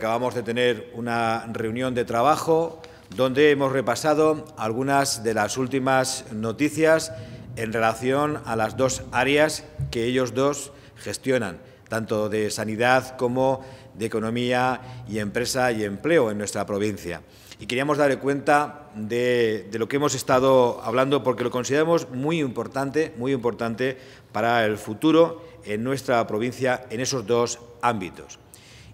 acabamos de tener una reunión de trabajo donde hemos repasado algunas de las últimas noticias en relación a las dos áreas que ellos dos gestionan, tanto de sanidad como de economía y empresa y empleo en nuestra provincia. Y queríamos dar cuenta de, de, lo que hemos estado hablando porque lo consideramos muy importante, muy importante para el futuro en nuestra provincia en esos dos ámbitos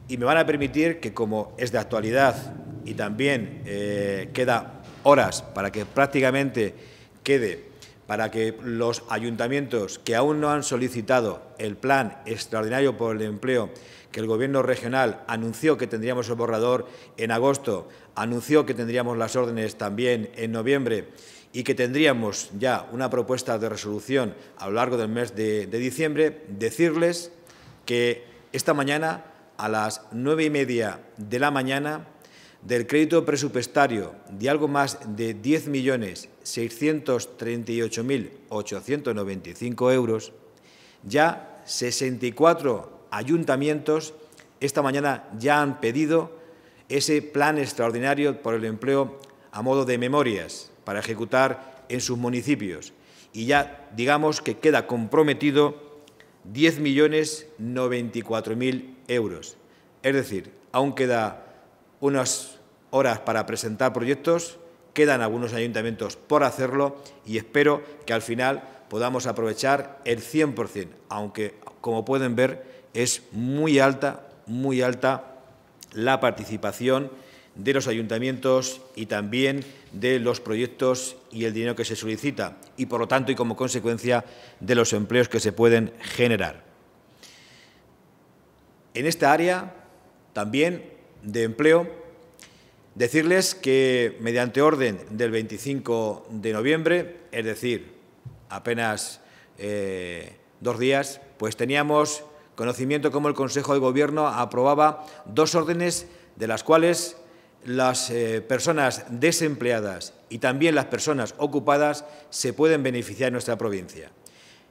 y me van a permitir que como es de actualidad y también eh, queda horas para que prácticamente quede para que los ayuntamientos que aún no han solicitado el plan extraordinario por el empleo que el Gobierno regional anunció que tendríamos el borrador en agosto, anunció que tendríamos las órdenes también en noviembre y que tendríamos ya una propuesta de resolución a lo largo del mes de diciembre, decirles que esta mañana a las nueve y media de la mañana del crédito presupuestario de algo más de 10.638.895 euros, ya 64 ayuntamientos esta mañana ya han pedido ese plan extraordinario por el empleo a modo de memorias para ejecutar en sus municipios. Y ya digamos que queda comprometido 10.094.000 euros. Es decir, aún queda unas horas para presentar proyectos, quedan algunos ayuntamientos por hacerlo y espero que al final podamos aprovechar el 100%, aunque, como pueden ver, es muy alta, muy alta la participación de los ayuntamientos y también de los proyectos y el dinero que se solicita y, por lo tanto, y como consecuencia, de los empleos que se pueden generar. En esta área, también de empleo, decirles que mediante orden del 25 de noviembre, es decir, apenas eh, dos días, pues teníamos conocimiento ...como el Consejo de Gobierno aprobaba dos órdenes de las cuales las eh, personas desempleadas y también las personas ocupadas se pueden beneficiar en nuestra provincia.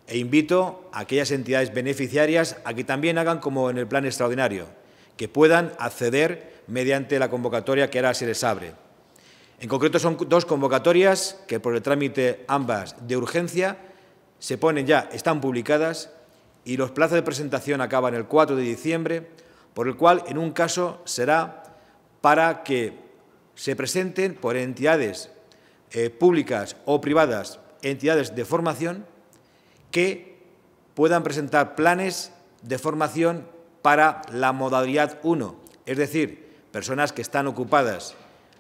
E invito a aquellas entidades beneficiarias a que también hagan como en el plan extraordinario, que puedan acceder mediante la convocatoria que ahora se les abre. En concreto son dos convocatorias que por el trámite ambas de urgencia se ponen ya, están publicadas y los plazos de presentación acaban el 4 de diciembre, por el cual en un caso será para que se presenten por entidades eh, públicas o privadas, entidades de formación que puedan presentar planes de formación para la modalidad 1, es decir, personas que están ocupadas,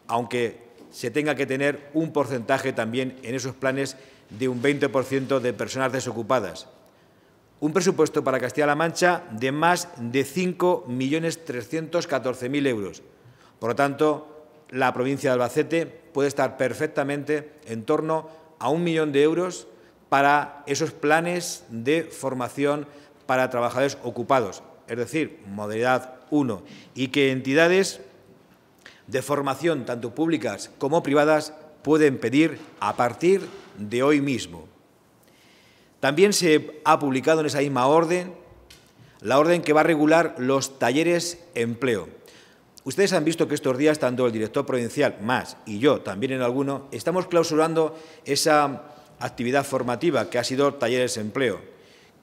aunque se tenga que tener un porcentaje también en esos planes de un 20% de personas desocupadas. Un presupuesto para Castilla-La Mancha de más de 5.314.000 euros. Por lo tanto, la provincia de Albacete puede estar perfectamente en torno a un millón de euros para esos planes de formación para trabajadores ocupados, es decir, modalidad 1, y que entidades de formación, tanto públicas como privadas, pueden pedir a partir de hoy mismo. También se ha publicado en esa misma orden la orden que va a regular los talleres empleo. Ustedes han visto que estos días, tanto el director provincial más y yo también en alguno, estamos clausurando esa actividad formativa que ha sido talleres de empleo,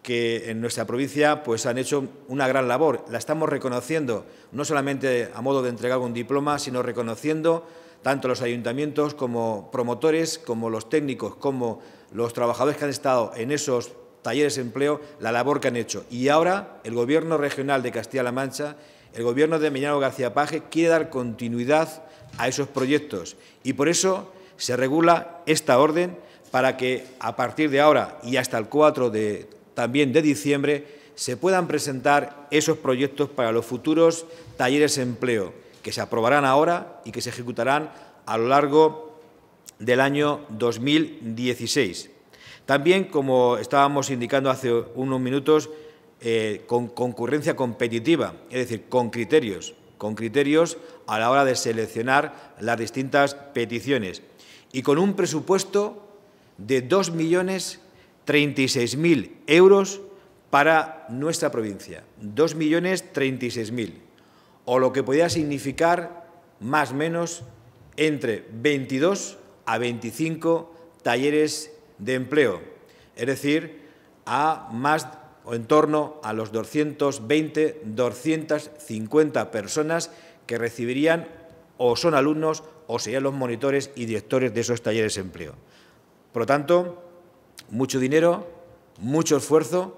que en nuestra provincia pues, han hecho una gran labor. La estamos reconociendo, no solamente a modo de entregar un diploma, sino reconociendo tanto los ayuntamientos como promotores, como los técnicos, como los trabajadores que han estado en esos talleres de empleo, la labor que han hecho. Y ahora el Gobierno regional de Castilla-La Mancha el Gobierno de Meñano García Paje quiere dar continuidad a esos proyectos y por eso se regula esta orden para que a partir de ahora y hasta el 4 de, también de diciembre se puedan presentar esos proyectos para los futuros talleres de empleo que se aprobarán ahora y que se ejecutarán a lo largo del año 2016. También, como estábamos indicando hace unos minutos, eh, con concurrencia competitiva, es decir, con criterios, con criterios a la hora de seleccionar las distintas peticiones y con un presupuesto de 2.036.000 euros para nuestra provincia. 2.036.000, o lo que podría significar más o menos entre 22 a 25 talleres de empleo, es decir, a más o en torno a los 220-250 personas que recibirían o son alumnos o serían los monitores y directores de esos talleres de empleo. Por lo tanto, mucho dinero, mucho esfuerzo,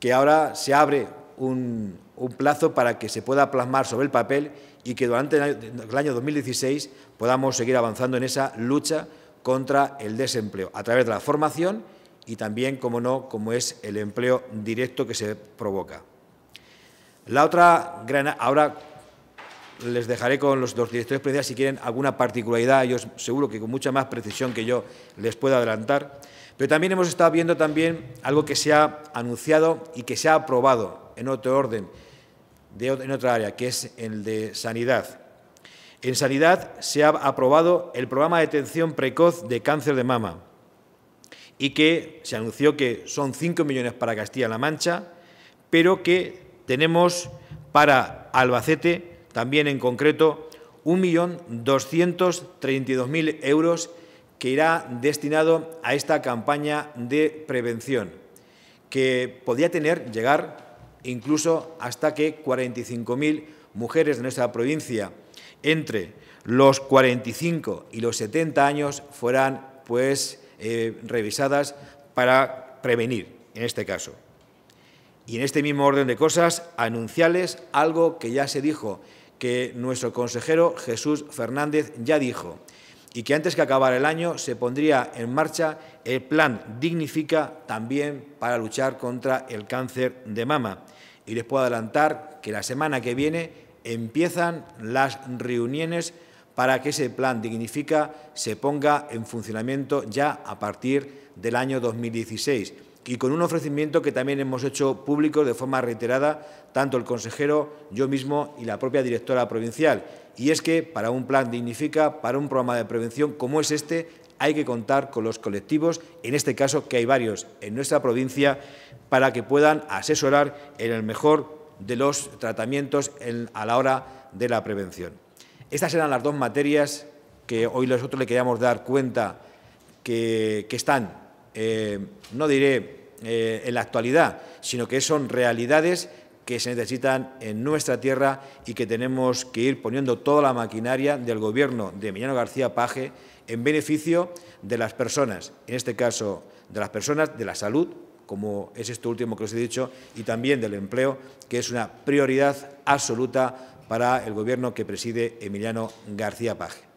que ahora se abre un, un plazo para que se pueda plasmar sobre el papel y que durante el año 2016 podamos seguir avanzando en esa lucha contra el desempleo a través de la formación y también, como no, como es el empleo directo que se provoca. La otra gran... Ahora les dejaré con los, dos directores presidenciales si quieren alguna particularidad, Yo seguro que con mucha más precisión que yo les puedo adelantar. Pero también hemos estado viendo también algo que se ha anunciado y que se ha aprobado en otro orden, en otra área, que es el de sanidad. En sanidad se ha aprobado el programa de detención precoz de cáncer de mama y que se anunció que son 5 millones para Castilla-La Mancha, pero que tenemos para Albacete también en concreto 1.232.000 euros que irá destinado a esta campaña de prevención, que podría tener, llegar incluso hasta que 45.000 mujeres de nuestra provincia entre los 45 y los 70 años fueran pues eh, revisadas para prevenir, en este caso. Y en este mismo orden de cosas, anunciarles algo que ya se dijo, que nuestro consejero Jesús Fernández ya dijo, y que antes que acabar el año se pondría en marcha el plan Dignifica también para luchar contra el cáncer de mama. Y les puedo adelantar que la semana que viene empiezan las reuniones para que ese plan Dignifica se ponga en funcionamiento ya a partir del año 2016 y con un ofrecimiento que también hemos hecho público de forma reiterada tanto el consejero, yo mismo y la propia directora provincial. Y es que para un plan Dignifica, para un programa de prevención como es este, hay que contar con los colectivos, en este caso que hay varios en nuestra provincia, para que puedan asesorar en el mejor de los tratamientos a la hora de la prevención. Estas eran las dos materias que hoy nosotros le queríamos dar cuenta que, están, eh, no diré eh, en la actualidad, sino que son realidades que se necesitan en nuestra tierra y que tenemos que ir poniendo toda la maquinaria del Gobierno de Emiliano García Paje en beneficio de las personas, en este caso de las personas, de la salud, como es esto último que os he dicho, y también del empleo, que es una prioridad absoluta para el gobierno que preside Emiliano García Paje.